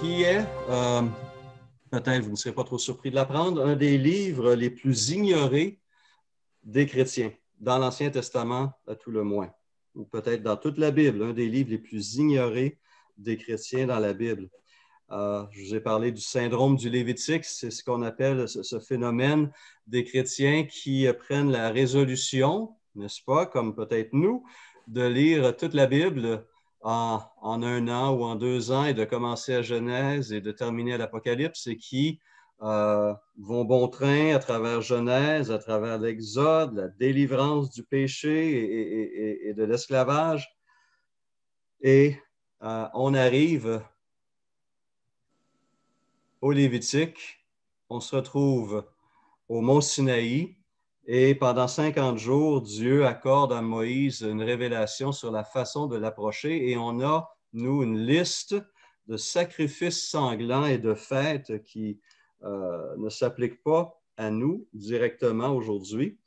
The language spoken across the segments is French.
qui est, euh, peut-être vous ne serez pas trop surpris de l'apprendre, un des livres les plus ignorés des chrétiens, dans l'Ancien Testament à tout le moins, ou peut-être dans toute la Bible, un des livres les plus ignorés des chrétiens dans la Bible. Euh, je vous ai parlé du syndrome du Lévitique, c'est ce qu'on appelle ce, phénomène des chrétiens qui prennent la résolution, n'est-ce pas, comme peut-être nous, de lire toute la Bible en, un an ou en deux ans et de commencer à Genèse et de terminer à l'Apocalypse et qui euh, vont bon train à travers Genèse, à travers l'Exode, la délivrance du péché et, de l'esclavage. Et euh, on arrive au Lévitique, on se retrouve au mont Sinaï, et pendant 50 jours, Dieu accorde à Moïse une révélation sur la façon de l'approcher. Et on a, nous, une liste de sacrifices sanglants et de fêtes qui euh, ne s'appliquent pas à nous directement aujourd'hui.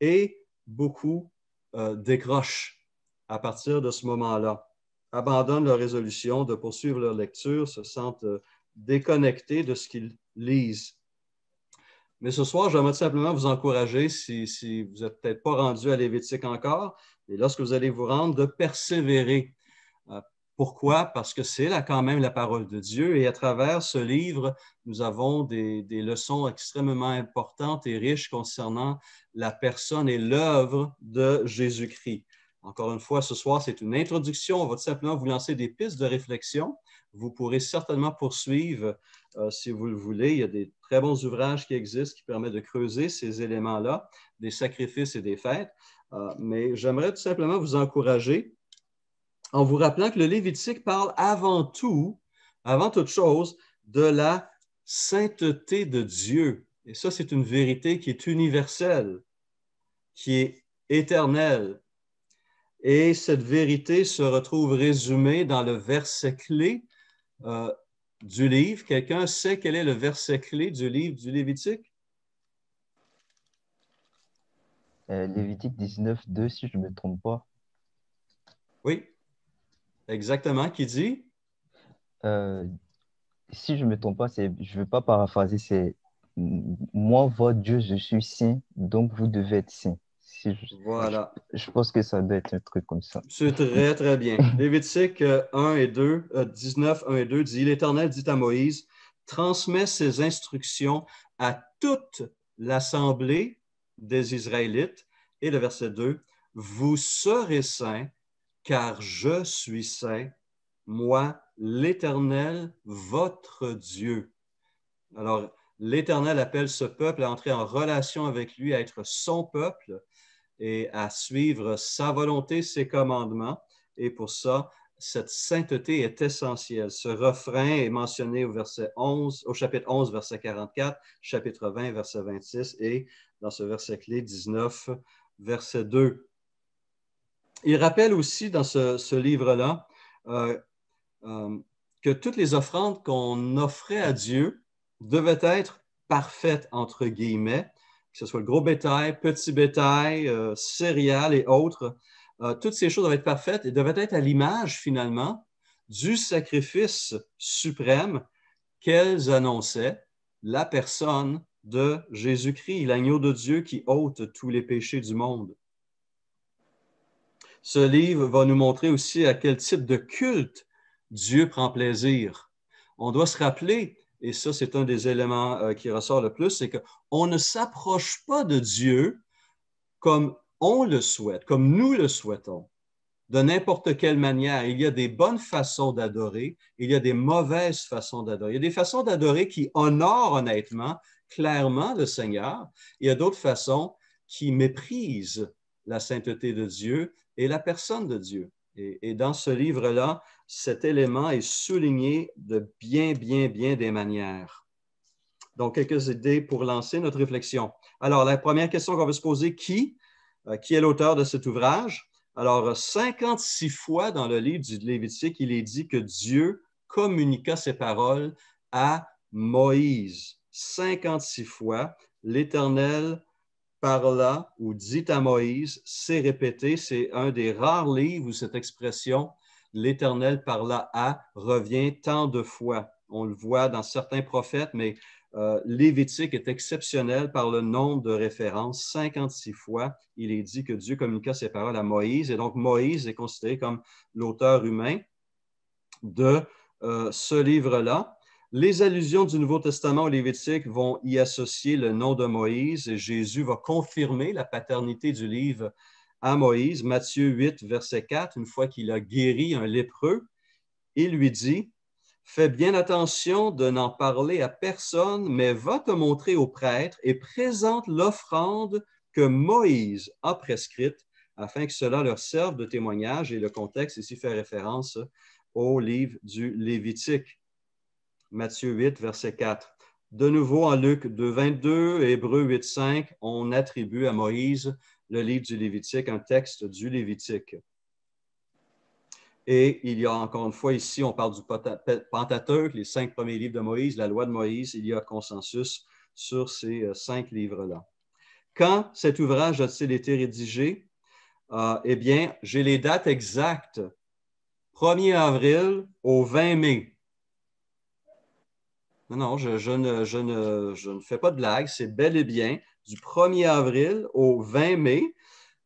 Et beaucoup euh, décrochent à partir de ce moment-là, abandonnent leur résolution de poursuivre leur lecture, se sentent euh, déconnectés de ce qu'ils lisent. Mais ce soir, j'aimerais simplement vous encourager, si, vous n'êtes peut-être pas rendu à Lévitique encore, et lorsque vous allez vous rendre, de persévérer. Euh, pourquoi? Parce que c'est là quand même la parole de Dieu et à travers ce livre, nous avons des, des leçons extrêmement importantes et riches concernant la personne et l'œuvre de Jésus-Christ. Encore une fois, ce soir, c'est une introduction. On va tout simplement vous lancer des pistes de réflexion vous pourrez certainement poursuivre euh, si vous le voulez. Il y a des très bons ouvrages qui existent qui permettent de creuser ces éléments-là, des sacrifices et des fêtes. Euh, mais j'aimerais tout simplement vous encourager en vous rappelant que le Lévitique parle avant tout, avant toute chose, de la sainteté de Dieu. Et ça, c'est une vérité qui est universelle, qui est éternelle. Et cette vérité se retrouve résumée dans le verset clé euh, du livre. Quelqu'un sait quel est le verset clé du livre du Lévitique? Euh, Lévitique 19, 2, si je ne me trompe pas. Oui, exactement. Qui dit? Euh, si je ne me trompe pas, je ne veux pas paraphraser, c'est Moi, votre Dieu, je suis saint, donc vous devez être saint. Voilà. Je, pense que ça doit être un truc comme ça. C'est très, très bien. Lévitique 1 euh, et 2, 19, 1 et 2 dit L'Éternel dit à Moïse transmet ses instructions à toute l'assemblée des Israélites. Et le verset 2 Vous serez saints, car je suis saint, moi, l'Éternel, votre Dieu. Alors, l'Éternel appelle ce peuple à entrer en relation avec lui, à être son peuple et à suivre sa volonté, ses commandements. Et pour ça, cette sainteté est essentielle. Ce refrain est mentionné au, verset 11, au chapitre 11, verset 44, chapitre 20, verset 26 et dans ce verset clé 19, verset 2. Il rappelle aussi dans ce, livre-là euh, euh, que toutes les offrandes qu'on offrait à Dieu devaient être parfaites, entre guillemets, que ce soit le gros bétail, petit bétail, euh, céréales et autres. Euh, toutes ces choses doivent être parfaites et doivent être à l'image finalement du sacrifice suprême qu'elles annonçaient la personne de Jésus-Christ, l'agneau de Dieu qui ôte tous les péchés du monde. Ce livre va nous montrer aussi à quel type de culte Dieu prend plaisir. On doit se rappeler et ça, c'est un des éléments euh, qui ressort le plus, c'est qu'on ne s'approche pas de Dieu comme on le souhaite, comme nous le souhaitons, de n'importe quelle manière. Il y a des bonnes façons d'adorer, il y a des mauvaises façons d'adorer. Il y a des façons d'adorer qui honorent honnêtement, clairement le Seigneur. Il y a d'autres façons qui méprisent la sainteté de Dieu et la personne de Dieu. Et, dans ce livre-là, cet élément est souligné de bien, bien, bien des manières. Donc, quelques idées pour lancer notre réflexion. Alors, la première question qu'on va se poser, qui? Euh, qui est l'auteur de cet ouvrage? Alors, 56 fois dans le livre du Lévitique, il est dit que Dieu communiqua ses paroles à Moïse. 56 fois, l'Éternel là ou dit à Moïse, c'est répété, c'est un des rares livres où cette expression l'Éternel parla à revient tant de fois. On le voit dans certains prophètes, mais euh, Lévitique est exceptionnel par le nombre de références. 56 fois, il est dit que Dieu communiqua ses paroles à Moïse. Et donc, Moïse est considéré comme l'auteur humain de euh, ce livre-là. Les allusions du Nouveau Testament au Lévitique vont y associer le nom de Moïse et Jésus va confirmer la paternité du livre à Moïse. Matthieu 8, verset 4, une fois qu'il a guéri un lépreux, il lui dit, Fais bien attention de n'en parler à personne, mais va te montrer au prêtre et présente l'offrande que Moïse a prescrite afin que cela leur serve de témoignage. Et le contexte ici fait référence au livre du Lévitique. Matthieu 8, verset 4. De nouveau en Luc 2, 22, Hébreu 8, 5, on attribue à Moïse le livre du Lévitique, un texte du Lévitique. Et il y a encore une fois ici, on parle du Pentateuque, les cinq premiers livres de Moïse, la loi de Moïse, il y a consensus sur ces euh, cinq livres-là. Quand cet ouvrage a-t-il été rédigé? Euh, eh bien, j'ai les dates exactes. 1er avril au 20 mai. Non, je, ne, fais pas de blague. C'est bel et bien du 1er avril au 20 mai,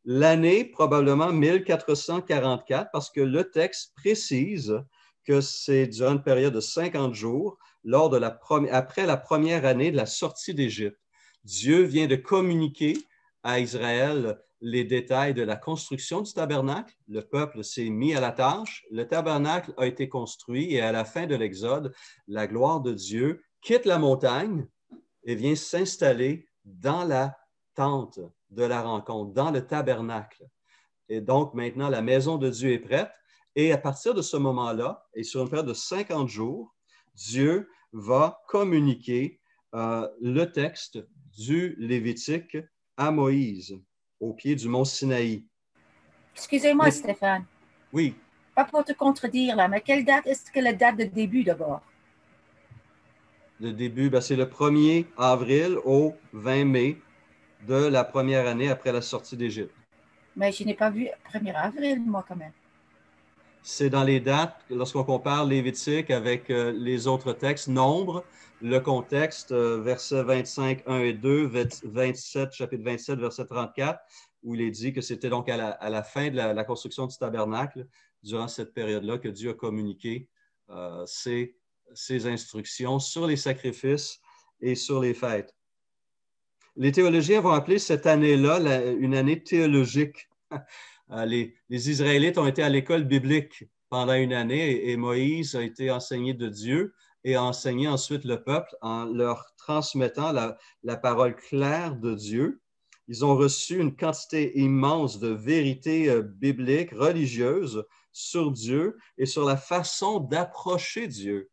l'année probablement 1444, parce que le texte précise que c'est durant une période de 50 jours, lors de la après la première année de la sortie d'Égypte. Dieu vient de communiquer à Israël les détails de la construction du tabernacle. Le peuple s'est mis à la tâche. Le tabernacle a été construit et à la fin de l'Exode, la gloire de Dieu quitte la montagne et vient s'installer dans la tente de la rencontre, dans le tabernacle. Et donc maintenant, la maison de Dieu est prête. Et à partir de ce moment-là, et sur une période de 50 jours, Dieu va communiquer euh, le texte du Lévitique à Moïse au pied du mont Sinaï. Excusez-moi, Stéphane. Oui. Pas pour te contredire, là, mais quelle date est-ce que la date de début d'abord? Le début, ben, c'est le 1er avril au 20 mai de la première année après la sortie d'Égypte. Mais je n'ai pas vu 1er avril, moi, quand même c'est dans les dates, lorsqu'on compare Lévitique avec euh, les autres textes, Nombre, le contexte, euh, versets 25, 1 et 2, 27, chapitre 27, verset 34, où il est dit que c'était donc à la, fin de la, construction du tabernacle, durant cette période-là, que Dieu a communiqué euh, ses, instructions sur les sacrifices et sur les fêtes. Les théologiens vont appeler cette année-là une année théologique. Euh, les, Israélites ont été à l'école biblique pendant une année et, Moïse a été enseigné de Dieu et a enseigné ensuite le peuple en leur transmettant la, parole claire de Dieu. Ils ont reçu une quantité immense de vérités euh, bibliques, religieuses sur Dieu et sur la façon d'approcher Dieu,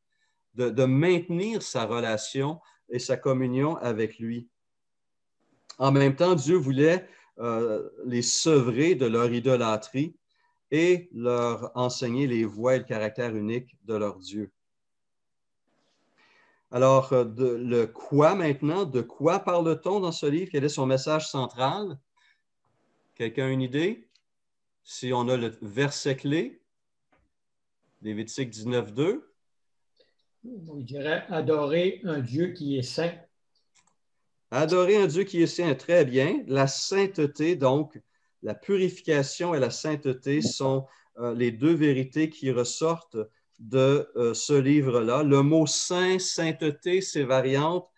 de, maintenir sa relation et sa communion avec lui. En même temps, Dieu voulait euh, les sevrer de leur idolâtrie et leur enseigner les voies et le caractère unique de leur Dieu. Alors, euh, de, le quoi maintenant, de quoi parle-t-on dans ce livre? Quel est son message central? Quelqu'un a une idée? Si on a le verset clé, Lévitique 2. On dirait adorer un Dieu qui est saint. Adorer un Dieu qui est saint, très bien. La sainteté, donc, la purification et la sainteté sont euh, les deux vérités qui ressortent de euh, ce livre-là. Le mot saint, sainteté, ses variantes,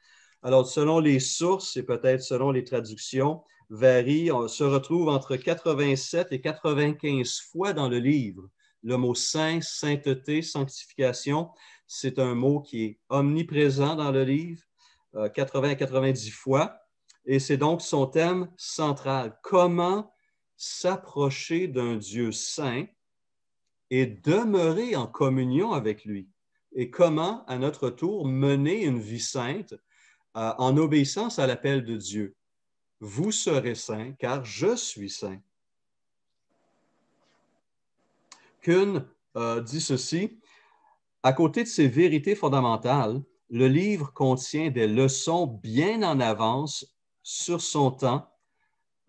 alors selon les sources et peut-être selon les traductions, varient, on se retrouve entre 87 et 95 fois dans le livre. Le mot saint, sainteté, sanctification, c'est un mot qui est omniprésent dans le livre. 80 euh, à 90 fois. Et c'est donc son thème central. Comment s'approcher d'un Dieu saint et demeurer en communion avec lui. Et comment, à notre tour, mener une vie sainte euh, en obéissance à l'appel de Dieu. Vous serez saint, car je suis saint. Kuhn euh, dit ceci, à côté de ces vérités fondamentales, le livre contient des leçons bien en avance sur son temps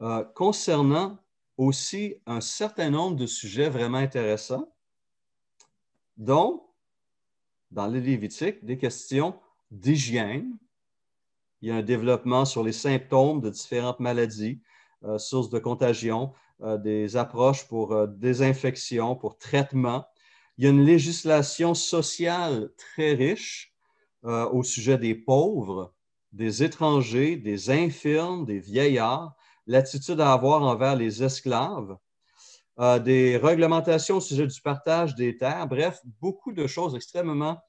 euh, concernant aussi un certain nombre de sujets vraiment intéressants, dont, dans les Lévitiques, des questions d'hygiène. Il y a un développement sur les symptômes de différentes maladies, euh, sources de contagion, euh, des approches pour désinfection, pour traitement. Il y a une législation sociale très riche euh, au sujet des pauvres, des étrangers, des infirmes, des vieillards, l'attitude à avoir envers les esclaves, euh, des réglementations au sujet du partage des terres, bref, beaucoup de choses extrêmement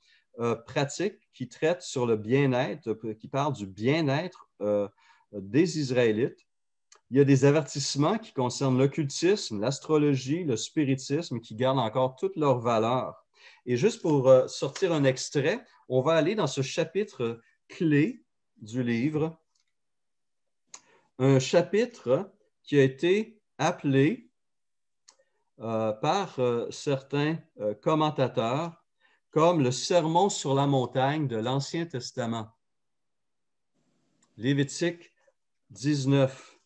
euh, pratiques qui traitent sur le bien-être, qui parlent du bien-être des Israélites. Il y a des avertissements qui concernent l'occultisme, l'astrologie, le spiritisme, qui gardent encore toutes leurs valeurs. Et juste pour sortir un extrait, on va aller dans ce chapitre clé du livre, un chapitre qui a été appelé euh, par euh, certains euh, commentateurs comme le sermon sur la montagne de l'Ancien Testament. Lévitique 19.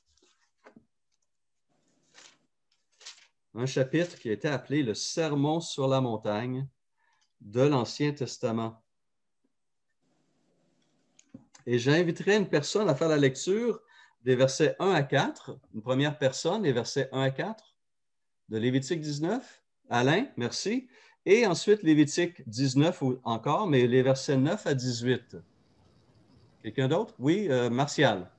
Un chapitre qui a été appelé le sermon sur la montagne de l'Ancien Testament. Et j'inviterai une personne à faire la lecture des versets 1 à 4, une première personne, les versets 1 à 4 de Lévitique 19. Alain, merci. Et ensuite Lévitique 19 encore, mais les versets 9 à 18. Quelqu'un d'autre? Oui, euh, Martial.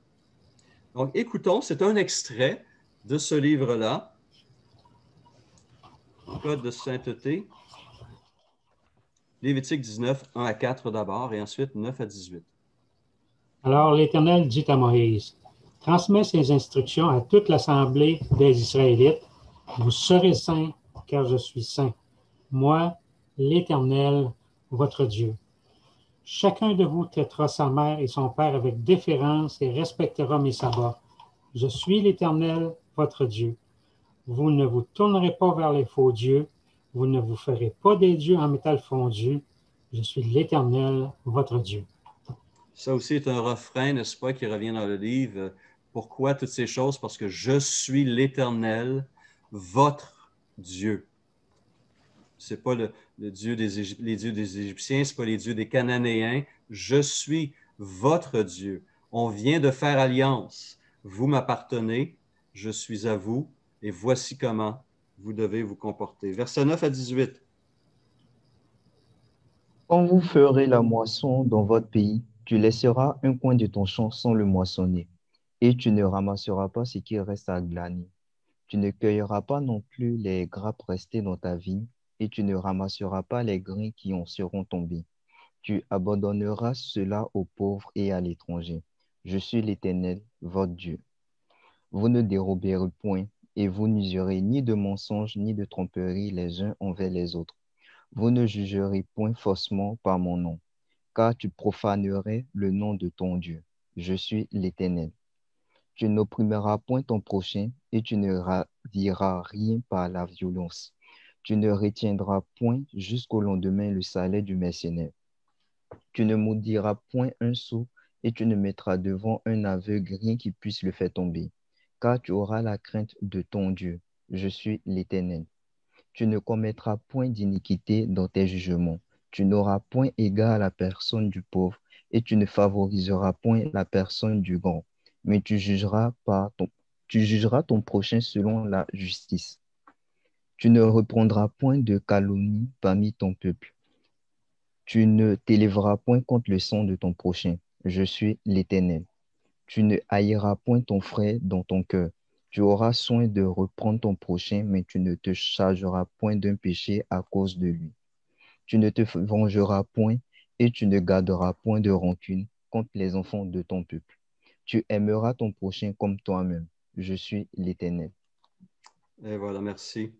Donc, écoutons, c'est un extrait de ce livre-là, Code de sainteté. Lévitique 19, 1 à 4 d'abord, et ensuite 9 à 18. Alors l'Éternel dit à Moïse, transmets ces instructions à toute l'assemblée des Israélites. Vous serez saints, car je suis saint. Moi, l'Éternel, votre Dieu. Chacun de vous traitera sa mère et son père avec déférence et respectera mes sabbats. Je suis l'Éternel, votre Dieu. Vous ne vous tournerez pas vers les faux dieux. Vous ne vous ferez pas des dieux en métal fondu. Je suis l'Éternel, votre Dieu. Ça aussi est un refrain, n'est-ce pas, qui revient dans le livre. Pourquoi toutes ces choses? Parce que je suis l'Éternel, votre Dieu. Ce n'est pas le, Dieu des, les dieux des Égyptiens, ce n'est pas les dieux des Cananéens. Je suis votre Dieu. On vient de faire alliance. Vous m'appartenez, je suis à vous, et voici comment vous devez vous comporter. Verset 9 à 18. Quand vous ferez la moisson dans votre pays, tu laisseras un coin de ton champ sans le moissonner, et tu ne ramasseras pas ce qui reste à glaner. Tu ne cueilleras pas non plus les grappes restées dans ta vigne, et tu ne ramasseras pas les grains qui en seront tombés. Tu abandonneras cela aux pauvres et à l'étranger. Je suis l'Éternel, votre Dieu. Vous ne déroberez point, et vous n'userez ni de mensonges ni de tromperies les uns envers les autres. Vous ne jugerez point faussement par mon nom, car tu profanerais le nom de ton Dieu. Je suis l'Éternel. Tu n'opprimeras point ton prochain et tu ne raviras rien par la violence. Tu ne retiendras point jusqu'au lendemain le salaire du mercenaire. Tu ne maudiras point un sou et tu ne mettras devant un aveugle rien qui puisse le faire tomber, car tu auras la crainte de ton Dieu. Je suis l'Éternel. Tu ne commettras point d'iniquité dans tes jugements tu n'auras point égard à la personne du pauvre et tu ne favoriseras point la personne du grand, mais tu jugeras, par ton, tu jugeras ton prochain selon la justice. Tu ne reprendras point de calomnie parmi ton peuple. Tu ne t'élèveras point contre le sang de ton prochain. Je suis l'Éternel. Tu ne haïras point ton frère dans ton cœur. Tu auras soin de reprendre ton prochain, mais tu ne te chargeras point d'un péché à cause de lui. Tu ne te vengeras point et tu ne garderas point de rancune contre les enfants de ton peuple. Tu aimeras ton prochain comme toi-même. Je suis l'Éternel. Et voilà, merci.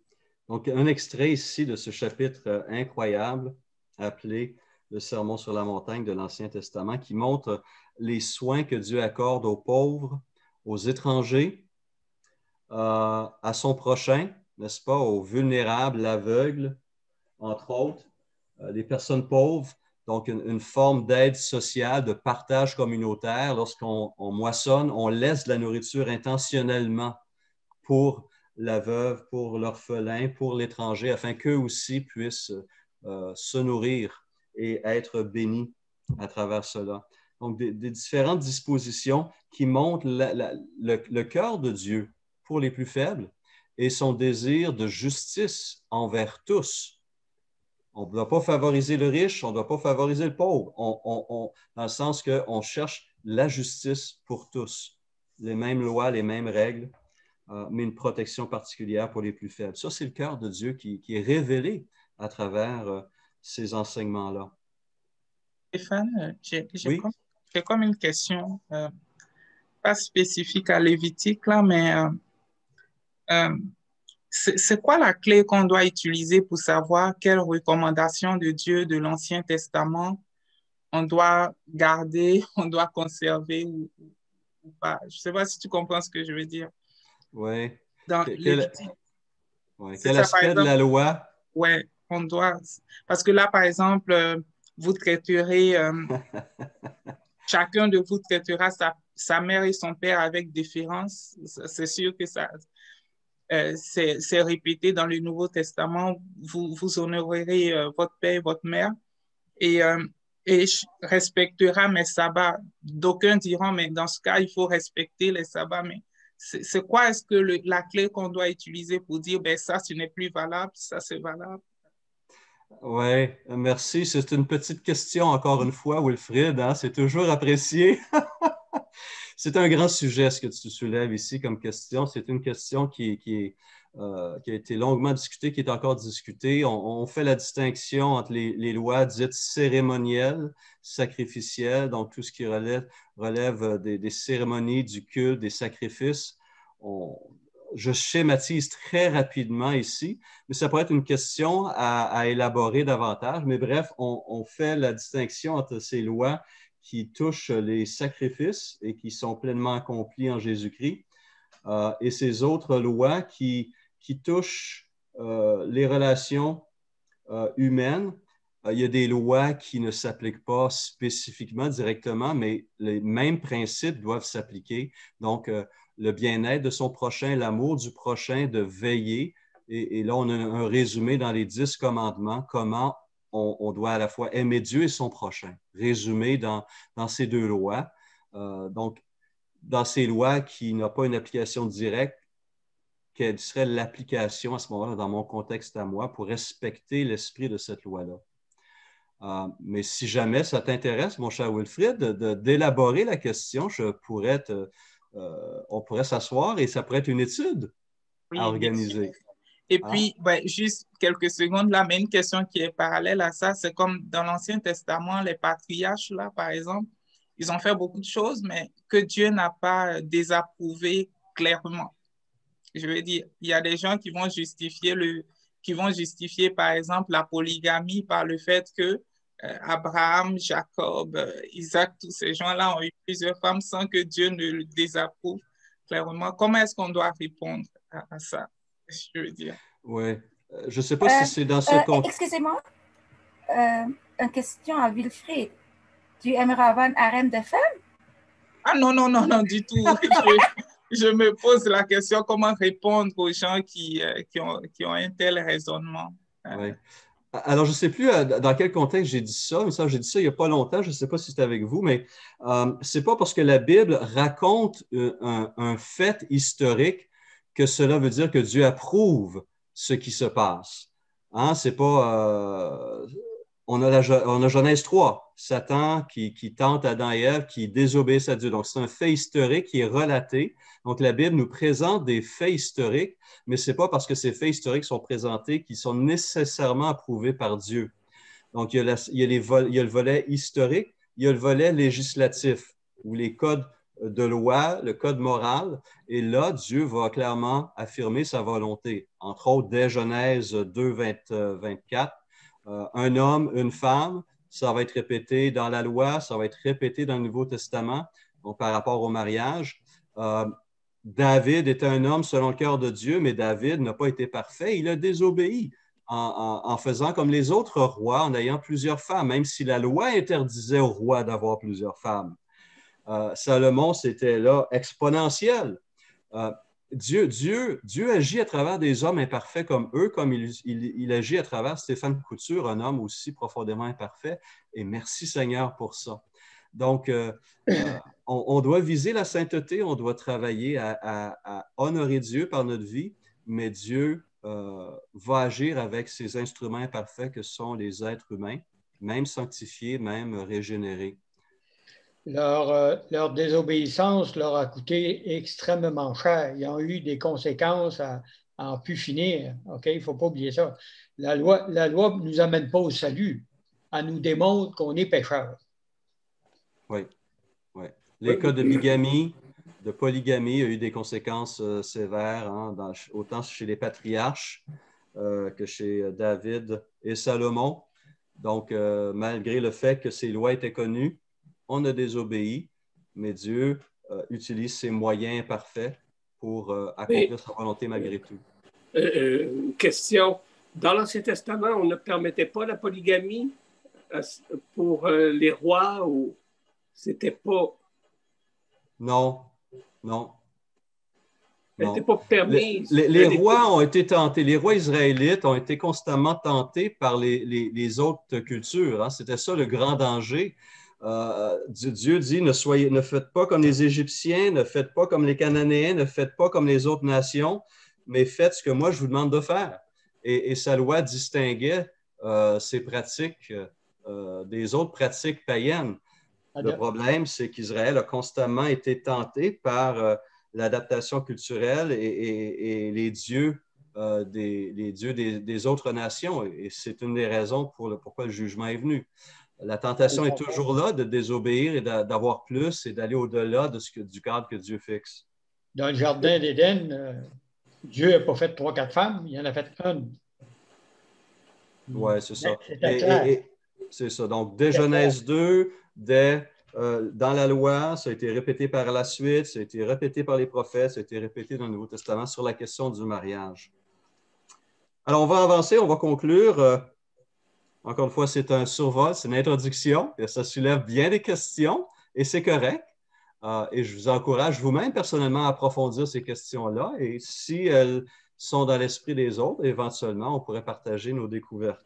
Donc, un extrait ici de ce chapitre euh, incroyable appelé le Sermon sur la montagne de l'Ancien Testament qui montre les soins que Dieu accorde aux pauvres, aux étrangers, euh, à son prochain, n'est-ce pas, aux vulnérables, l'aveugle, entre autres les euh, personnes pauvres, donc une, forme d'aide sociale, de partage communautaire. Lorsqu'on moissonne, on laisse de la nourriture intentionnellement pour la veuve, pour l'orphelin, pour l'étranger, afin qu'eux aussi puissent euh, se nourrir et être bénis à travers cela. Donc, des, différentes dispositions qui montrent le cœur de Dieu pour les plus faibles et son désir de justice envers tous on ne doit pas favoriser le riche, on ne doit pas favoriser le pauvre, on, dans le sens qu'on cherche la justice pour tous, les mêmes lois, les mêmes règles, euh, mais une protection particulière pour les plus faibles. Ça, c'est le cœur de Dieu qui, est révélé à travers euh, ces enseignements-là. Stéphane, euh, j'ai comme, une question, pas spécifique à Lévitique, là, mais c'est quoi la clé qu'on doit utiliser pour savoir quelles recommandations de Dieu de l'Ancien Testament on doit garder, on doit conserver ou, pas Je ne sais pas si tu comprends ce que je veux dire. Oui. Dans quel, ouais, aspect de la loi? Oui, on doit. Parce que là, par exemple, euh, vous traiterez, euh, chacun de vous traitera sa, sa mère et son père avec déférence. C'est sûr que ça, euh, c'est répété dans le Nouveau Testament, vous, vous honorerez euh, votre père et votre mère et, euh, et respectera mes sabbats. D'aucuns diront, mais dans ce cas, il faut respecter les sabbats. Mais c'est quoi est-ce que la clé qu'on doit utiliser pour dire, ben ça, ce n'est plus valable, ça, c'est valable? Oui, merci. C'est une petite question, encore une fois, Wilfried. Hein. C'est toujours apprécié. C'est un grand sujet ce que tu soulèves ici comme question. C'est une question qui, euh, a été longuement discutée, qui est encore discutée. On, fait la distinction entre les, lois dites cérémonielles, sacrificielles, donc tout ce qui relève, euh, des, cérémonies, du culte, des sacrifices. je schématise très rapidement ici, mais ça pourrait être une question à, élaborer davantage. Mais bref, on, fait la distinction entre ces lois qui touchent les sacrifices et qui sont pleinement accomplis en Jésus-Christ, euh, et ces autres lois qui, qui touchent euh, les relations euh, humaines. il y a des lois qui ne s'appliquent pas spécifiquement directement, mais les mêmes principes doivent s'appliquer. Donc, le bien-être de son prochain, l'amour du prochain, de veiller. Et, et là, on a un résumé dans les dix commandements, comment on, doit à la fois aimer Dieu et son prochain, résumé dans, ces deux lois. Euh, donc, dans ces lois qui n'ont pas une application directe, quelle serait l'application à ce moment-là dans mon contexte à moi pour respecter l'esprit de cette loi-là? Euh, mais si jamais ça t'intéresse, mon cher Wilfrid, d'élaborer la question, je pourrais euh, on pourrait s'asseoir et ça pourrait être une étude à organiser. Et puis, ben, juste quelques secondes, là, mais une question qui est parallèle à ça, c'est comme dans l'Ancien Testament, les patriarches, là, par exemple, ils ont fait beaucoup de choses, mais que Dieu n'a pas euh, désapprouvé clairement. Je veux dire, il y a des gens qui vont justifier le, qui vont justifier, par exemple, la polygamie par le fait que euh, Abraham, Jacob, euh, Isaac, tous ces gens-là ont eu plusieurs femmes sans que Dieu ne le désapprouve clairement. Comment est-ce qu'on doit répondre à ça? je euh, Je ne sais pas si euh, c'est dans ce euh, contexte. Excusez-moi. une question à Wilfried. Tu aimerais avoir une de femmes? Ah non, non, non, non, du tout. je, me pose la question comment répondre aux gens qui, qui, ont, un tel raisonnement. Alors, je ne sais plus dans quel contexte j'ai dit ça, mais ça, j'ai dit ça il n'y a pas longtemps, je ne sais pas si c'était avec vous, mais ce n'est pas parce que la Bible raconte un, fait historique que cela veut dire que Dieu approuve ce qui se passe. Hein, c'est pas. Euh, on, a on, Genèse 3, Satan qui, qui, tente Adam et Ève, qui désobéissent à Dieu. Donc, c'est un fait historique qui est relaté. Donc, la Bible nous présente des faits historiques, mais ce n'est pas parce que ces faits historiques sont présentés qu'ils sont nécessairement approuvés par Dieu. Donc, il y, a il y a le volet historique, il y a le volet législatif, ou les codes de loi, le code moral, et là, Dieu va clairement affirmer sa volonté. Entre autres, dès Genèse 2, 24, euh, euh, un homme, une femme, ça va être répété dans la loi, ça va être répété dans le Nouveau Testament, par rapport au mariage. Euh, David était un homme selon le cœur de Dieu, mais David n'a pas été parfait, il a désobéi. En, en, faisant comme les autres rois, en ayant plusieurs femmes, même si la loi interdisait au roi d'avoir plusieurs femmes. Euh, Salomon, c'était là exponentiel. Euh, Dieu, Dieu, Dieu agit à travers des hommes imparfaits comme eux, comme il, agit à travers Stéphane Couture, un homme aussi profondément imparfait. Et merci Seigneur pour ça. Donc, euh, on, doit viser la sainteté, on doit travailler à, honorer Dieu par notre vie, mais Dieu va agir avec ses instruments imparfaits que sont les êtres humains, même sanctifiés, même régénérés leur, euh, leur désobéissance leur a coûté extrêmement cher. Ils ont eu des conséquences à, en pu finir. OK? Il ne faut pas oublier ça. La loi ne la loi nous amène pas au salut. Elle nous démontre qu'on est pécheur. Oui. Les cas de bigamie, de polygamie a eu des conséquences euh, sévères, hein, autant chez les patriarches euh, que chez David et Salomon. Donc, malgré le fait que ces lois étaient connues, on a désobéi, mais Dieu euh, utilise ses moyens parfaits pour euh, accomplir sa volonté malgré tout. Euh, question. Dans l'Ancien Testament, on ne permettait pas la polygamie pour les rois ou c'était pas. Non, non. Elle pas permis. Les, rois ont été tentés, les rois israélites ont été constamment tentés par les, autres cultures. Hein. C'était ça le grand danger. Euh, euh, Dieu dit ne, soyez, ne faites pas comme les Égyptiens, ne faites pas comme les Cananéens, ne faites pas comme les autres nations, mais faites ce que moi je vous demande de faire. Et, sa loi distinguait euh, ces pratiques des autres pratiques païennes. Ah, le problème, c'est qu'Israël a constamment été tenté par l'adaptation culturelle et, les dieux, des, dieux des, autres nations. Et c'est une des raisons pour pourquoi le jugement est venu. La tentation est toujours là de désobéir et d'avoir plus et d'aller au-delà de ce que, du cadre que Dieu fixe. Dans le jardin d'Éden, euh, Dieu n'a pas fait trois, quatre femmes, il en a fait une. Oui, c'est ça. C'est ça. Donc, dès Genèse 2, euh, dans la loi, ça a été répété par la suite, ça a été répété par les prophètes, ça a été répété dans le Nouveau Testament sur la question du mariage. Alors, on va avancer, on va conclure. Euh, encore une fois, c'est un survol, c'est une introduction. et Ça soulève bien des questions et c'est correct. Euh, et je vous encourage vous-même personnellement à approfondir ces questions-là. Et si elles sont dans l'esprit des autres, éventuellement, on pourrait partager nos découvertes.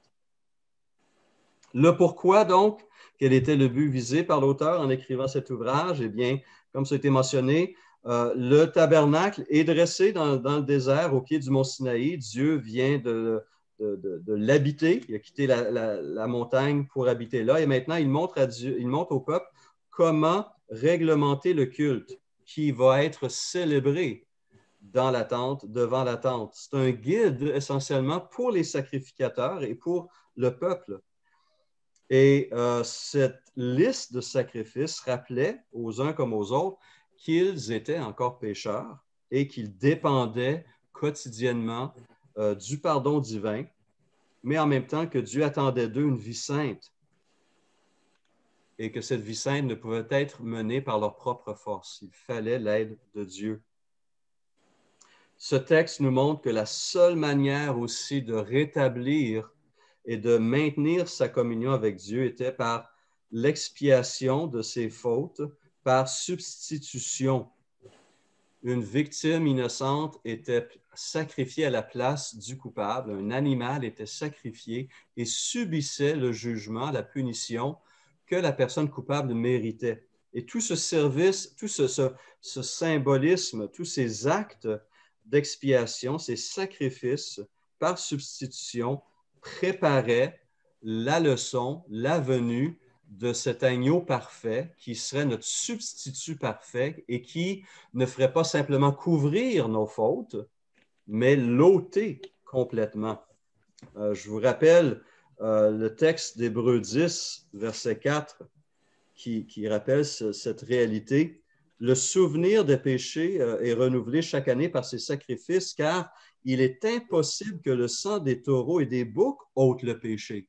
Le pourquoi, donc, quel était le but visé par l'auteur en écrivant cet ouvrage? Eh bien, comme ça a été mentionné, euh, le tabernacle est dressé dans, dans, le désert au pied du mont Sinaï. Dieu vient de de, l'habiter. Il a quitté la, montagne pour habiter là. Et maintenant, il montre, il montre au peuple comment réglementer le culte qui va être célébré dans la tente, devant la tente. C'est un guide essentiellement pour les sacrificateurs et pour le peuple. Et euh, cette liste de sacrifices rappelait aux uns comme aux autres qu'ils étaient encore pécheurs et qu'ils dépendaient quotidiennement euh, du pardon divin, mais en même temps que Dieu attendait d'eux une vie sainte et que cette vie sainte ne pouvait être menée par leur propre force. Il fallait l'aide de Dieu. Ce texte nous montre que la seule manière aussi de rétablir et de maintenir sa communion avec Dieu était par l'expiation de ses fautes, par substitution. Une victime innocente était sacrifié à la place du coupable. Un animal était sacrifié et subissait le jugement, la punition que la personne coupable méritait. Et tout ce service, tout ce, symbolisme, tous ces actes d'expiation, ces sacrifices par substitution préparaient la leçon, la venue de cet agneau parfait qui serait notre substitut parfait et qui ne ferait pas simplement couvrir nos fautes, mais l'ôter complètement. Euh, je vous rappelle euh, le texte d'Hébreu 10, verset 4, qui, rappelle cette réalité. Le souvenir des péchés euh, est renouvelé chaque année par ses sacrifices, car il est impossible que le sang des taureaux et des boucs ôte le péché.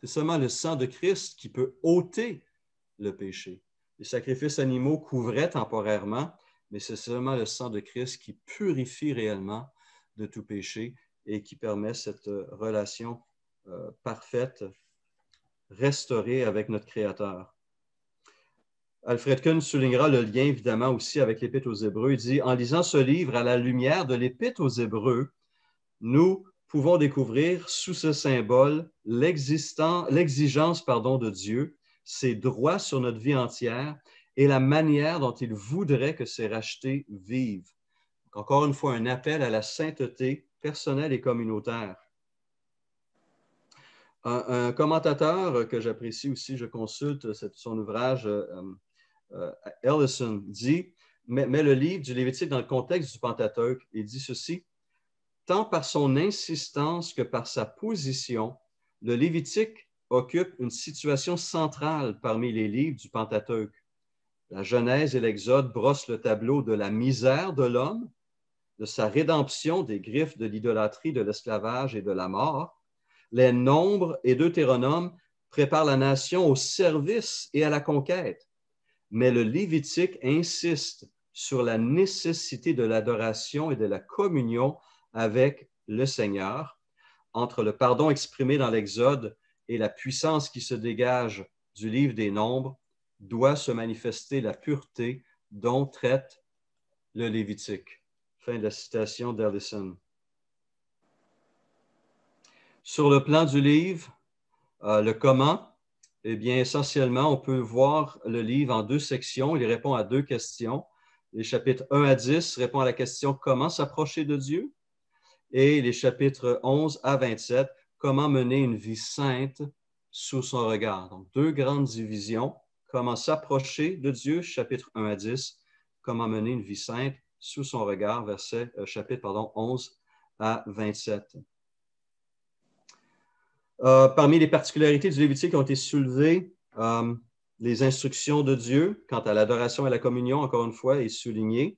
C'est seulement le sang de Christ qui peut ôter le péché. Les sacrifices animaux couvraient temporairement, mais c'est seulement le sang de Christ qui purifie réellement de tout péché et qui permet cette euh, relation euh, parfaite, restaurée avec notre Créateur. Alfred Kuhn soulignera le lien évidemment aussi avec l'Épître aux Hébreux. Il dit, en lisant ce livre à la lumière de l'Épître aux Hébreux, nous pouvons découvrir sous ce symbole l'exigence de Dieu, ses droits sur notre vie entière et la manière dont il voudrait que ces rachetés vivent. encore une fois, un appel à la sainteté personnelle et communautaire. Un, commentateur que j'apprécie aussi, je consulte son ouvrage, euh, euh, Ellison, dit, met, le livre du Lévitique dans le contexte du Pentateuque et dit ceci, tant par son insistance que par sa position, le Lévitique occupe une situation centrale parmi les livres du Pentateuque. La Genèse et l'Exode brossent le tableau de la misère de l'homme, de sa rédemption des griffes de l'idolâtrie, de l'esclavage et de la mort. Les Nombres et Deutéronome préparent la nation au service et à la conquête. Mais le Lévitique insiste sur la nécessité de l'adoration et de la communion avec le Seigneur, entre le pardon exprimé dans l'Exode et la puissance qui se dégage du livre des Nombres, doit se manifester la pureté dont traite le Lévitique. Fin de la citation d'Ellison. Sur le plan du livre, euh, le comment, eh bien, essentiellement, on peut voir le livre en deux sections. Il répond à deux questions. Les chapitres 1 à 10 répondent à la question comment s'approcher de Dieu et les chapitres 11 à 27 comment mener une vie sainte sous son regard. Donc, deux grandes divisions comment s'approcher de Dieu, chapitre 1 à 10, comment mener une vie sainte sous son regard, verset, euh, chapitre pardon, 11 à 27. Euh, parmi les particularités du Lévitique qui ont été soulevées, euh, les instructions de Dieu quant à l'adoration et la communion, encore une fois, est soulignée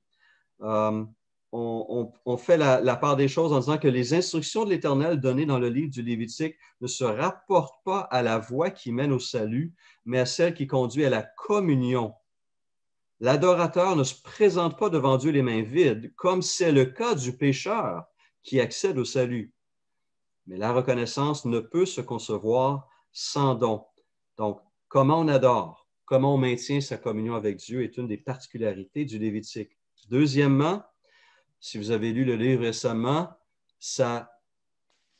on, fait la, la, part des choses en disant que les instructions de l'Éternel données dans le livre du Lévitique ne se rapportent pas à la voie qui mène au salut, mais à celle qui conduit à la communion. L'adorateur ne se présente pas devant Dieu les mains vides, comme c'est le cas du pécheur qui accède au salut. Mais la reconnaissance ne peut se concevoir sans don. Donc, comment on adore, comment on maintient sa communion avec Dieu est une des particularités du Lévitique. Deuxièmement, si vous avez lu le livre récemment, ça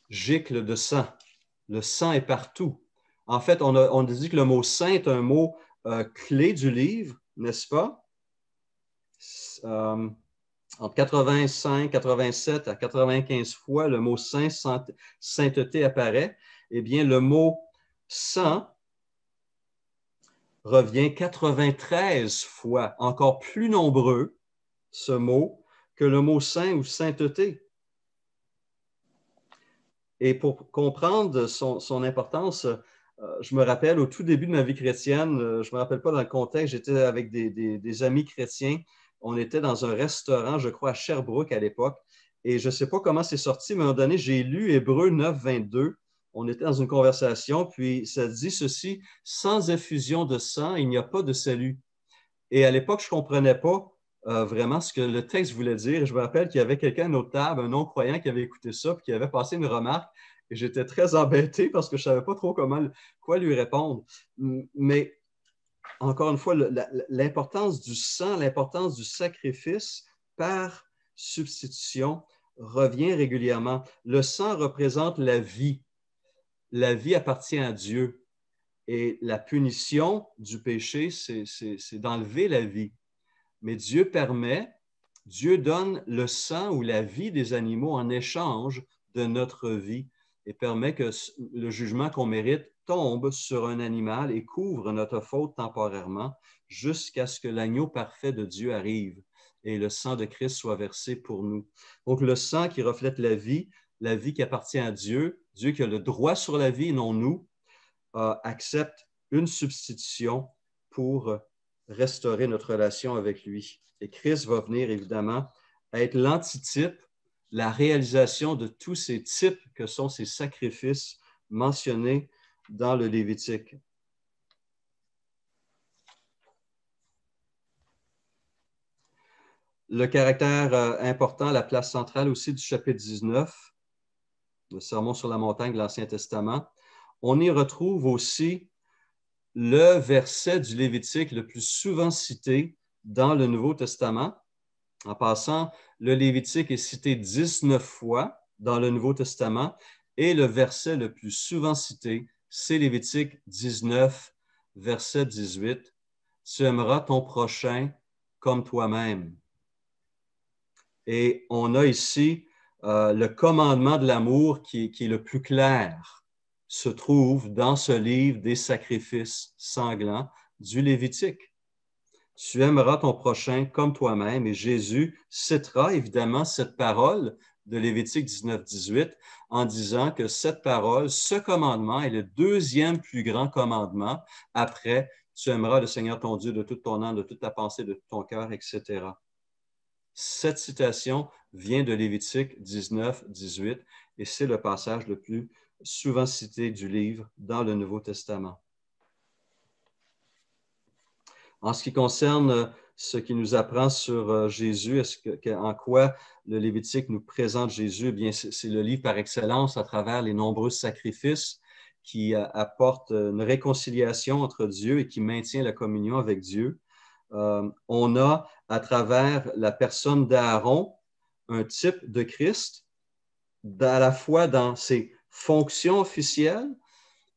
gicle de sang. Le sang est partout. En fait, on, dit que le mot saint est un mot euh, clé du livre, n'est-ce pas? Euh, entre 85, 87 à 95 fois, le mot saint, sainteté apparaît. Eh bien, le mot saint revient 93 fois, encore plus nombreux, ce mot que le mot saint ou sainteté. Et pour comprendre son, importance, euh, je me rappelle au tout début de ma vie chrétienne, euh, je ne me rappelle pas dans le contexte, j'étais avec des, amis chrétiens. On était dans un restaurant, je crois, à Sherbrooke à l'époque. Et je ne sais pas comment c'est sorti, mais à un moment donné, j'ai lu Hébreu 9, 22. On était dans une conversation, puis ça dit ceci Sans effusion de sang, il n'y a pas de salut. Et à l'époque, je ne comprenais pas euh, vraiment ce que le texte voulait dire. Je me rappelle qu'il y avait quelqu'un à notre table, un non-croyant, qui avait écouté ça, et qui avait passé une remarque. Et j'étais très embêté parce que je ne savais pas trop comment, quoi lui répondre. Mais encore une fois, l'importance du sang, l'importance du sacrifice par substitution revient régulièrement. Le sang représente la vie. La vie appartient à Dieu. Et la punition du péché, c'est d'enlever la vie mais Dieu permet, Dieu donne le sang ou la vie des animaux en échange de notre vie et permet que le jugement qu'on mérite tombe sur un animal et couvre notre faute temporairement jusqu'à ce que l'agneau parfait de Dieu arrive et le sang de Christ soit versé pour nous. Donc le sang qui reflète la vie, la vie qui appartient à Dieu, Dieu qui a le droit sur la vie, non nous, euh, accepte une substitution pour restaurer notre relation avec lui. Et Christ va venir évidemment être l'antitype, la réalisation de tous ces types que sont ces sacrifices mentionnés dans le Lévitique. Le caractère euh, important, la place centrale aussi du chapitre 19, le Sermon sur la montagne de l'Ancien Testament, on y retrouve aussi le verset du Lévitique le plus souvent cité dans le Nouveau Testament. En passant, le Lévitique est cité 19 fois dans le Nouveau Testament et le verset le plus souvent cité, c'est Lévitique 19, verset 18. Tu aimeras ton prochain comme toi-même. Et on a ici euh, le commandement de l'amour qui, est le plus clair se trouve dans ce livre des sacrifices sanglants du Lévitique. Tu aimeras ton prochain comme toi-même et Jésus citera évidemment cette parole de Lévitique 19-18 en disant que cette parole, ce commandement est le deuxième plus grand commandement après tu aimeras le Seigneur ton Dieu de toute ton âme, de toute ta pensée, de tout ton cœur, etc. Cette citation vient de Lévitique 19, 18, et c'est le passage le plus souvent cité du livre dans le Nouveau Testament. En ce qui concerne euh, ce qui nous apprend sur euh, Jésus, est en quoi le Lévitique nous présente Jésus, eh bien, c'est le livre par excellence à travers les nombreux sacrifices qui euh, apportent une réconciliation entre Dieu et qui maintient la communion avec Dieu. on a à travers la personne d'Aaron un type de Christ à la fois dans ses fonctions officielles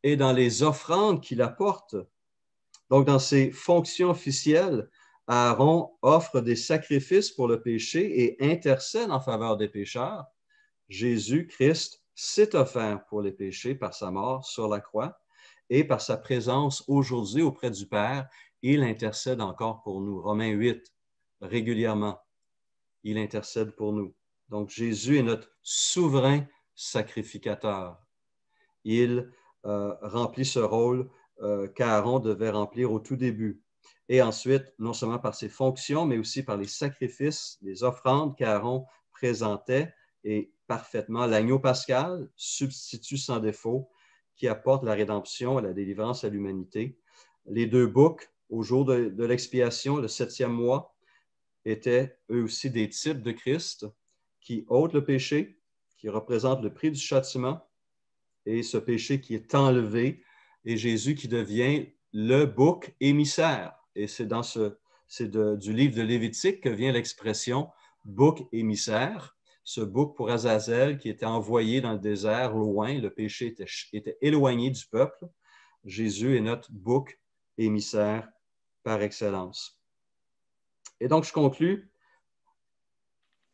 et dans les offrandes qu'il apporte. Donc, dans ses fonctions officielles, Aaron offre des sacrifices pour le péché et intercède en faveur des pécheurs. Jésus-Christ s'est offert pour les péchés par sa mort sur la croix et par sa présence aujourd'hui auprès du Père. Il intercède encore pour nous. Romains 8, régulièrement, il intercède pour nous. Donc Jésus est notre souverain sacrificateur. Il euh, remplit ce rôle euh, qu'Aaron devait remplir au tout début. Et ensuite, non seulement par ses fonctions, mais aussi par les sacrifices, les offrandes qu'Aaron présentait, et parfaitement l'agneau pascal, substitut sans défaut, qui apporte la rédemption et la délivrance à l'humanité. Les deux boucs, au jour de, de l'expiation, le septième mois, étaient eux aussi des types de Christ qui ôtent le péché qui représente le prix du châtiment et ce péché qui est enlevé et Jésus qui devient le bouc émissaire. Et c'est dans ce, du livre de Lévitique que vient l'expression bouc émissaire. Ce bouc pour Azazel qui était envoyé dans le désert loin, le péché était, était éloigné du peuple. Jésus est notre bouc émissaire par excellence. Et donc, je conclus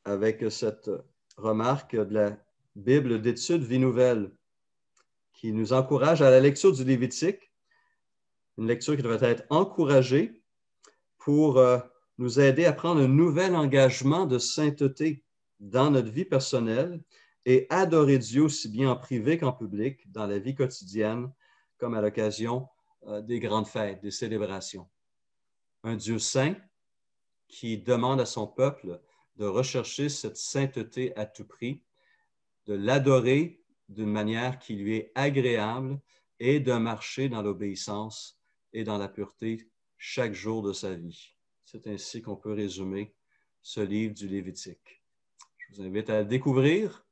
avec cette remarque de la Bible d'études Vie Nouvelle, qui nous encourage à la lecture du Lévitique, une lecture qui devrait être encouragée pour euh, nous aider à prendre un nouvel engagement de sainteté dans notre vie personnelle et adorer Dieu aussi bien en privé qu'en public, dans la vie quotidienne, comme à l'occasion euh, des grandes fêtes, des célébrations. Un Dieu saint qui demande à son peuple de rechercher cette sainteté à tout prix, de l'adorer d'une manière qui lui est agréable et de marcher dans l'obéissance et dans la pureté chaque jour de sa vie. C'est ainsi qu'on peut résumer ce livre du Lévitique. Je vous invite à le découvrir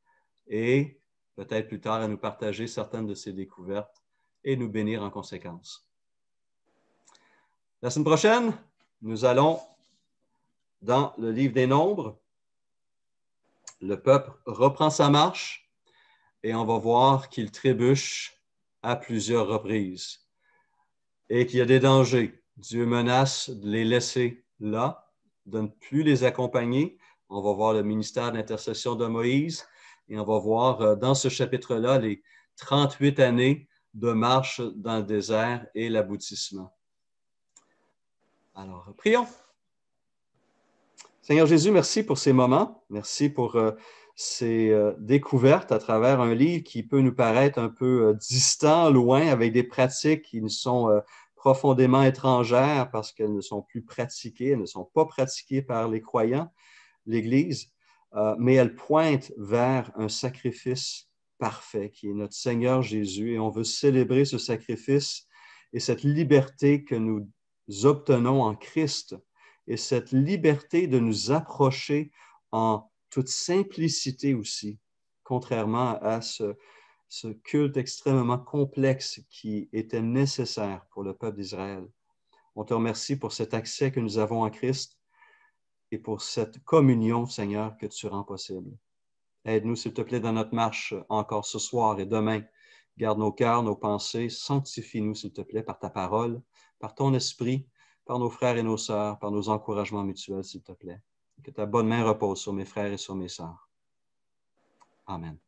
et peut-être plus tard à nous partager certaines de ses découvertes et nous bénir en conséquence. La semaine prochaine, nous allons dans le livre des Nombres. Le peuple reprend sa marche et on va voir qu'il trébuche à plusieurs reprises et qu'il y a des dangers. Dieu menace de les laisser là, de ne plus les accompagner. On va voir le ministère d'intercession de Moïse et on va voir euh, dans ce chapitre-là les 38 années de marche dans le désert et l'aboutissement. Alors, prions. Seigneur Jésus, merci pour ces moments, merci pour euh, ces euh, découvertes à travers un livre qui peut nous paraître un peu euh, distant, loin, avec des pratiques qui nous sont profondément étrangères parce qu'elles ne sont plus pratiquées, elles ne sont pas pratiquées par les croyants, l'Église, mais elles pointent vers un sacrifice parfait qui est notre Seigneur Jésus et on veut célébrer ce sacrifice et cette liberté que nous obtenons en Christ et cette liberté de nous approcher en toute simplicité aussi, contrairement à ce, culte extrêmement complexe qui était nécessaire pour le peuple d'Israël. On te remercie pour cet accès que nous avons en Christ et pour cette communion, Seigneur, que tu rends possible. Aide-nous, s'il te plaît, dans notre marche encore ce soir et demain. Garde nos cœurs, nos pensées. Sanctifie-nous, s'il te plaît, par ta parole, par ton esprit par nos frères et nos sœurs, par nos encouragements mutuels, s'il te plaît. Que ta bonne main repose sur mes frères et sur mes sœurs. Amen.